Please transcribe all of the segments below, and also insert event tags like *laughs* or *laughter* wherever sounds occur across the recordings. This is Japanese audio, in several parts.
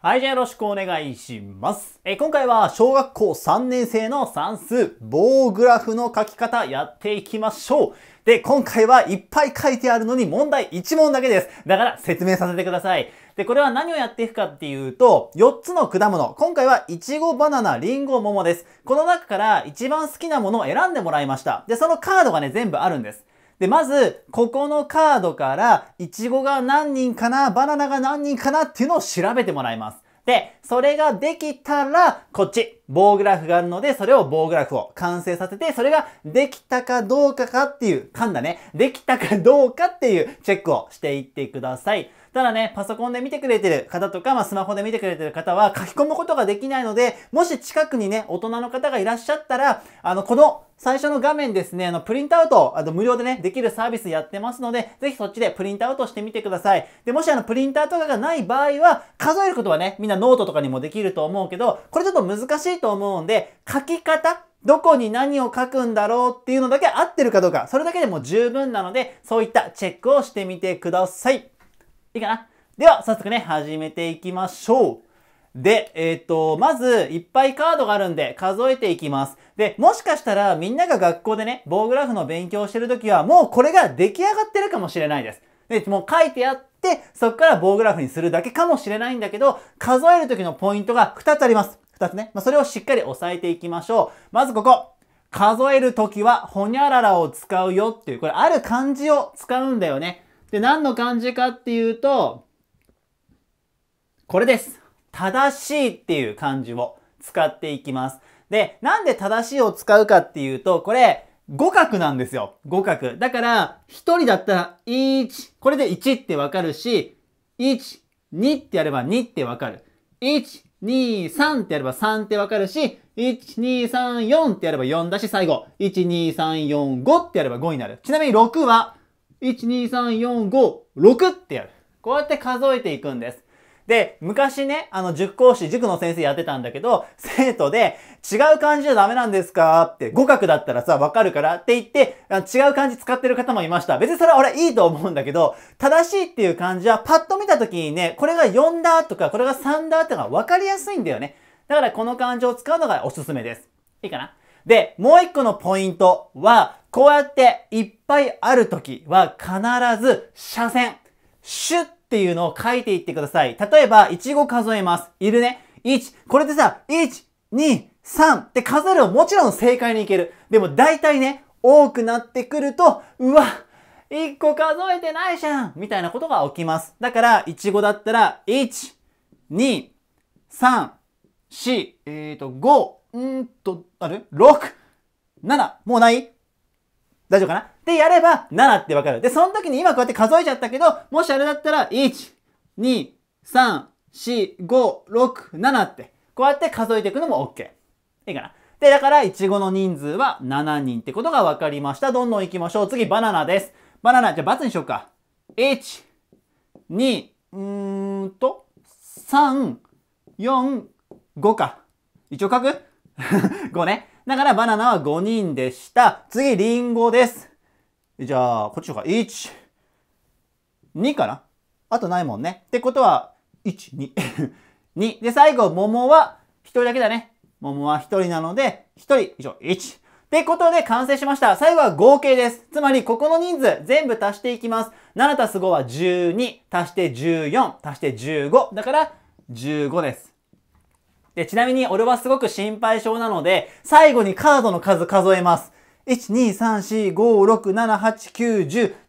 はい、じゃあよろしくお願いします。え今回は小学校3年生の算数、棒グラフの書き方やっていきましょう。で、今回はいっぱい書いてあるのに問題1問だけです。だから説明させてください。で、これは何をやっていくかっていうと、4つの果物。今回は、いちご、バナナ、リンゴ、桃です。この中から一番好きなものを選んでもらいました。で、そのカードがね、全部あるんです。で、まず、ここのカードから、イチゴが何人かな、バナナが何人かなっていうのを調べてもらいます。で、それができたら、こっち。棒グラフがあるので、それを棒グラフを完成させて、それができたかどうかかっていう、噛んだね。できたかどうかっていうチェックをしていってください。ただね、パソコンで見てくれてる方とか、まあ、スマホで見てくれてる方は書き込むことができないので、もし近くにね、大人の方がいらっしゃったら、あの、この最初の画面ですね、あの、プリントアウト、あの、無料でね、できるサービスやってますので、ぜひそっちでプリントアウトしてみてください。で、もしあの、プリンターとかがない場合は、数えることはね、みんなノートとかにもできると思うけど、これちょっと難しいと思うんで、書き方どこに何を書くんだろうっていうのだけ合ってるかどうか、それだけでも十分なので、そういったチェックをしてみてください。いいかなでは、早速ね、始めていきましょう。で、えっ、ー、と、まず、いっぱいカードがあるんで、数えていきます。で、もしかしたら、みんなが学校でね、棒グラフの勉強してるときは、もうこれが出来上がってるかもしれないです。で、もう書いてあって、そこから棒グラフにするだけかもしれないんだけど、数えるときのポイントが2つあります。2つね。まあ、それをしっかり押さえていきましょう。まずここ。数えるときは、ほにゃららを使うよっていう、これある漢字を使うんだよね。で、何の漢字かっていうと、これです。正しいっていう漢字を使っていきます。で、なんで正しいを使うかっていうと、これ、五角なんですよ。五角。だから、一人だったら、1、これで1ってわかるし、1、2ってやれば2ってわかる。2、3ってやれば3ってわかるし、1、2、3、4ってやれば4だし、最後、1、2、3、4、5ってやれば5になる。ちなみに6は、1、2、3、4、5、6ってやる。こうやって数えていくんです。で、昔ね、あの、塾講師、塾の先生やってたんだけど、生徒で、違う漢字じゃダメなんですかって、語学だったらさ、わかるからって言って、違う漢字使ってる方もいました。別にそれは俺いいと思うんだけど、正しいっていう漢字はパッと見た時にね、これが4だとか、これが3だとかわかりやすいんだよね。だからこの漢字を使うのがおすすめです。いいかなで、もう一個のポイントは、こうやっていっぱいある時は必ず斜線、シュッっていうのを書いていってください。例えば、1語数えます。いるね。1。これでさ、1、2、3って数えればもちろん正解にいける。でも大体ね、多くなってくると、うわ、1個数えてないじゃんみたいなことが起きます。だから、1語だったら、1、2、3、4、えーと、5、んーと、あれ ?6、7、もうない大丈夫かなで、やれば7ってわかる。で、その時に今こうやって数えちゃったけど、もしあれだったら、1、2、3、4、5、6、7って、こうやって数えていくのも OK。いいかなで、だから、いちごの人数は7人ってことが分かりました。どんどん行きましょう。次、バナナです。バナナ、じゃあ、×にしようか。1、2、うーんと、3、4、5か。一応書く ?5 *laughs* ね。だからバナナは5人でした。次、リンゴです。じゃあ、こっちとか、1、2かなあとないもんね。ってことは、1、2。2。*laughs* で、最後、桃は1人だけだね。桃は1人なので、1人以上、1。ってことで完成しました。最後は合計です。つまり、ここの人数全部足していきます。7足す5は12、足して14、足して15。だから、15です。で、ちなみに俺はすごく心配性なので、最後にカードの数数えます。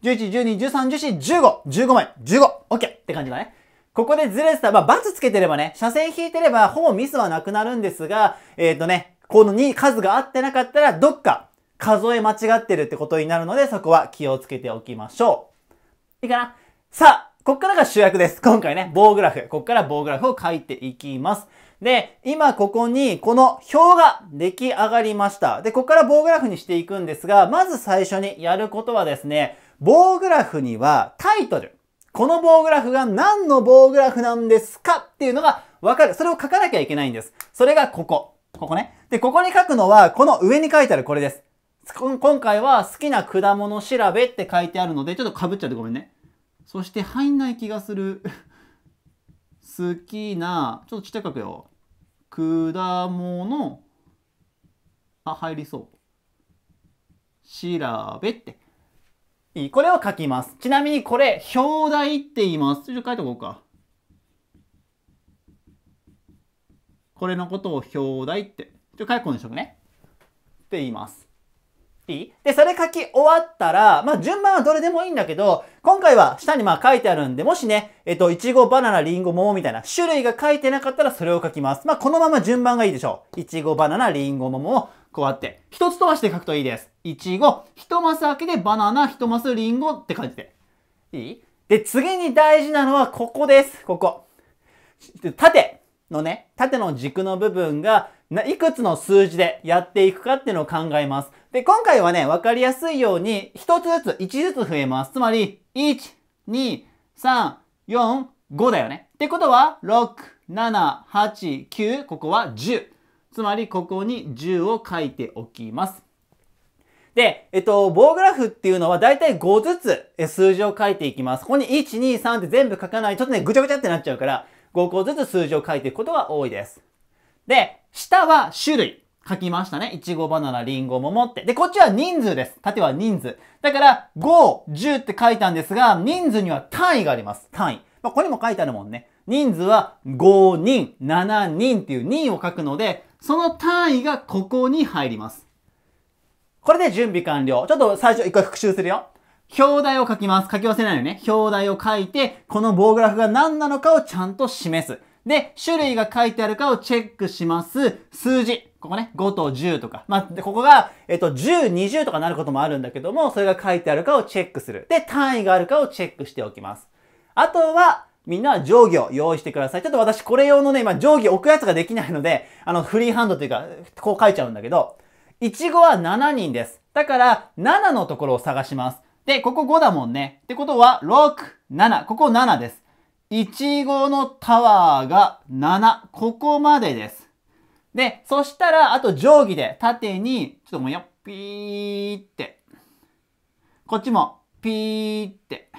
1,2,3,4,5,6,7,8,9,10,11,12,13,14,15,15枚 !15!OK! って感じだね。ここでずれてた、まあ、バツつけてればね、車線引いてれば、ほぼミスはなくなるんですが、えっ、ー、とね、この2数が合ってなかったら、どっか数え間違ってるってことになるので、そこは気をつけておきましょう。いいかなさあ、こっからが主役です。今回ね、棒グラフ。こっから棒グラフを書いていきます。で、今ここにこの表が出来上がりました。で、ここから棒グラフにしていくんですが、まず最初にやることはですね、棒グラフにはタイトル。この棒グラフが何の棒グラフなんですかっていうのがわかる。それを書かなきゃいけないんです。それがここ。ここね。で、ここに書くのは、この上に書いてあるこれです。今回は好きな果物調べって書いてあるので、ちょっとかぶっちゃってごめんね。そして入んない気がする。好きな、ちょっとちっちゃく書くよ。果物あ入りそう調べってこれを書きますちなみにこれ表題って言いますちょっと書いておこうかこれのことを表題ってちょっと書いてこんでしょうかねって言いますで、それ書き終わったら、まあ、順番はどれでもいいんだけど、今回は下にまあ書いてあるんで、もしね、えっと、いちご、バナナ、りんご、桃みたいな種類が書いてなかったらそれを書きます。まあ、このまま順番がいいでしょう。いちご、バナナ、りんご、桃をこうやって、一つ飛ばして書くといいです。いちご、一マス開けてバナナ、一マスりんごって感じで。いいで、次に大事なのはここです。ここ。縦。のね、縦の軸の部分が、いくつの数字でやっていくかっていうのを考えます。で、今回はね、わかりやすいように、一つずつ、一ずつ増えます。つまり、1、2、3、4、5だよね。ってことは、6、7、8、9、ここは10。つまり、ここに10を書いておきます。で、えっと、棒グラフっていうのはだいたい5ずつ数字を書いていきます。ここに1、2、3って全部書かない。ちょっとね、ぐちゃぐちゃってなっちゃうから、5個ずつ数字を書いていくことが多いです。で、下は種類。書きましたね。いちご、バナナ、リンゴ、桃って。で、こっちは人数です。縦は人数。だから、5、10って書いたんですが、人数には単位があります。単位。まあ、これも書いてあるもんね。人数は5人、7人っていう人を書くので、その単位がここに入ります。これで準備完了。ちょっと最初一回復習するよ。表題を書きます。書き忘れないよね。表題を書いて、この棒グラフが何なのかをちゃんと示す。で、種類が書いてあるかをチェックします。数字。ここね、5と10とか。まあ、ここが、えっと、10、20とかなることもあるんだけども、それが書いてあるかをチェックする。で、単位があるかをチェックしておきます。あとは、みんなは定規を用意してください。ちょっと私これ用のね、今定規置くやつができないので、あの、フリーハンドというか、こう書いちゃうんだけど、いちごは7人です。だから、7のところを探します。で、ここ5だもんね。ってことは、6、7。ここ7です。いちごのタワーが7。ここまでです。で、そしたら、あと定規で縦に、ちょっともうよっ、ピーって。こっちも、ピーって。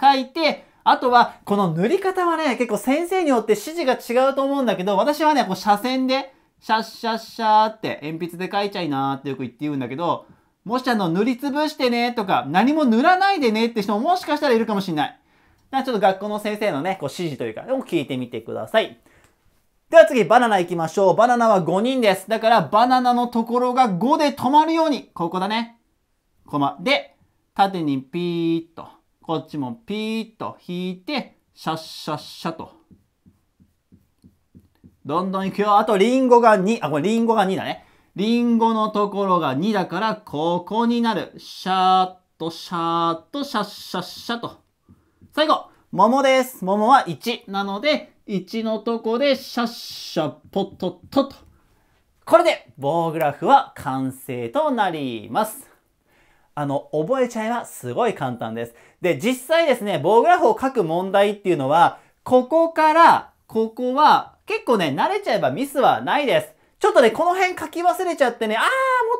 書いて、あとは、この塗り方はね、結構先生によって指示が違うと思うんだけど、私はね、こう斜線で、シャッシャッシャーって鉛筆で書いちゃいなーってよく言って言うんだけど、もしあの、塗りつぶしてねとか、何も塗らないでねって人ももしかしたらいるかもしれない。だからちょっと学校の先生のね、こう指示というか、を聞いてみてください。では次、バナナ行きましょう。バナナは5人です。だから、バナナのところが5で止まるように、ここだね。コマ。で、縦にピーっと、こっちもピーっと引いて、シャッシャッシャと。どんどん行くよ。あと、リンゴが2。あ、これリンゴが2だね。リンゴのところが2だから、ここになる。シャーッと、シャーッと、シャッシャッシャと。最後、桃です。桃は1。なので、1のとこで、シャッシャッ、ポットっと。これで、棒グラフは完成となります。あの、覚えちゃえばすごい簡単です。で、実際ですね、棒グラフを書く問題っていうのは、ここから、ここは、結構ね、慣れちゃえばミスはないです。ちょっとね、この辺書き忘れちゃってね、あー、も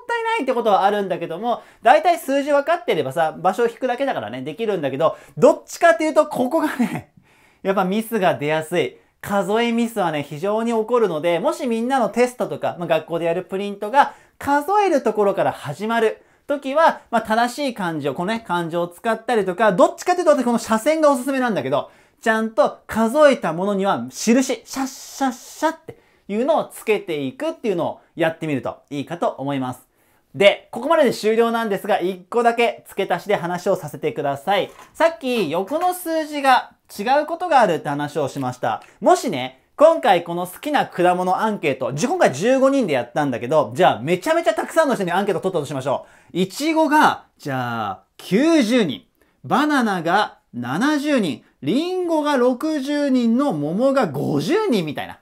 ったいないってことはあるんだけども、だいたい数字分かってればさ、場所を引くだけだからね、できるんだけど、どっちかっていうと、ここがね、*laughs* やっぱミスが出やすい。数えミスはね、非常に起こるので、もしみんなのテストとか、まあ、学校でやるプリントが、数えるところから始まる。時は、まあ、正しい漢字を、このね、漢字を使ったりとか、どっちかっていうと私この斜線がおすすめなんだけど、ちゃんと数えたものには印、シャッシャッシャッって、いうのをつけていくっていうのをやってみるといいかと思います。で、ここまでで終了なんですが、1個だけ付け足しで話をさせてください。さっき横の数字が違うことがあるって話をしました。もしね、今回この好きな果物アンケート、今回15人でやったんだけど、じゃあめちゃめちゃたくさんの人にアンケート取ったとしましょう。いちごが、じゃあ90人、バナナが70人、リンゴが60人の桃が50人みたいな。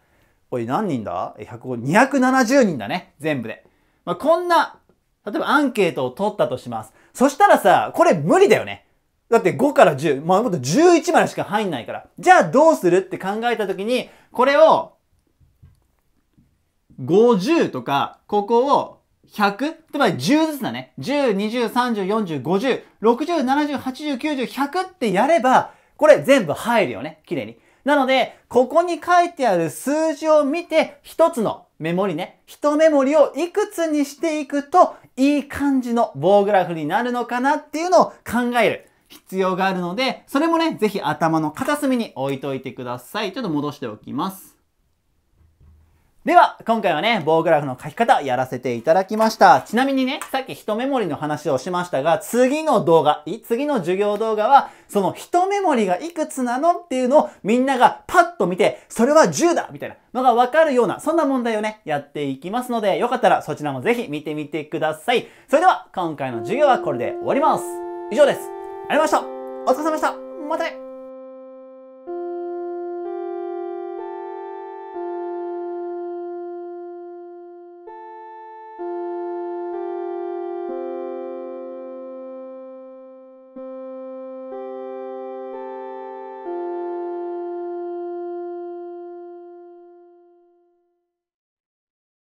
おい、何人だ ?105、270人だね。全部で。まあ、こんな、例えばアンケートを取ったとします。そしたらさ、これ無理だよね。だって5から10、まあ、もっと11までしか入んないから。じゃあどうするって考えたときに、これを、50とか、ここを 100? つまり10ずつだね。10、20、30、40、50、60、70、80、90、100ってやれば、これ全部入るよね。綺麗に。なので、ここに書いてある数字を見て、一つのメモリね、一メモリをいくつにしていくと、いい感じの棒グラフになるのかなっていうのを考える必要があるので、それもね、ぜひ頭の片隅に置いといてください。ちょっと戻しておきます。では、今回はね、棒グラフの書き方やらせていただきました。ちなみにね、さっき一目盛りの話をしましたが、次の動画、次の授業動画は、その一メモリがいくつなのっていうのをみんながパッと見て、それは10だみたいなのがわかるような、そんな問題をね、やっていきますので、よかったらそちらもぜひ見てみてください。それでは、今回の授業はこれで終わります。以上です。ありがとうございました。お疲れ様でした。またね